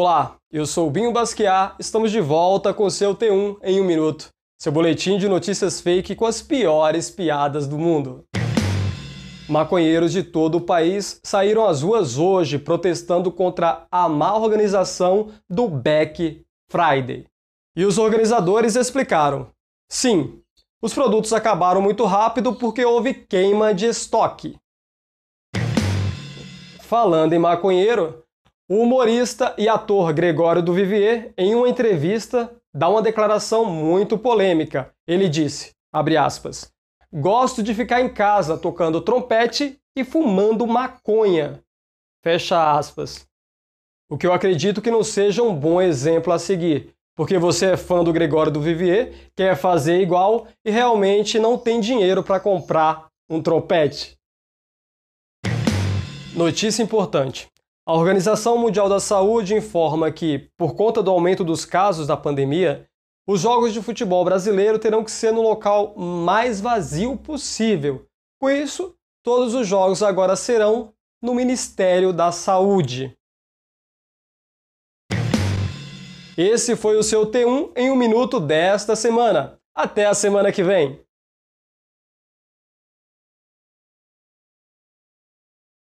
Olá, eu sou o Binho Basquiat, estamos de volta com seu T1 em um minuto, seu boletim de notícias fake com as piores piadas do mundo. Maconheiros de todo o país saíram às ruas hoje protestando contra a má organização do Black Friday. E os organizadores explicaram: sim, os produtos acabaram muito rápido porque houve queima de estoque. Falando em maconheiro, o humorista e ator Gregório do Vivier, em uma entrevista, dá uma declaração muito polêmica. Ele disse, aspas, Gosto de ficar em casa tocando trompete e fumando maconha. Fecha aspas. O que eu acredito que não seja um bom exemplo a seguir, porque você é fã do Gregório do Vivier, quer fazer igual e realmente não tem dinheiro para comprar um trompete. Notícia importante: a Organização Mundial da Saúde informa que, por conta do aumento dos casos da pandemia, os jogos de futebol brasileiro terão que ser no local mais vazio possível. Com isso, todos os jogos agora serão no Ministério da Saúde. Esse foi o seu T1 em um minuto desta semana. Até a semana que vem!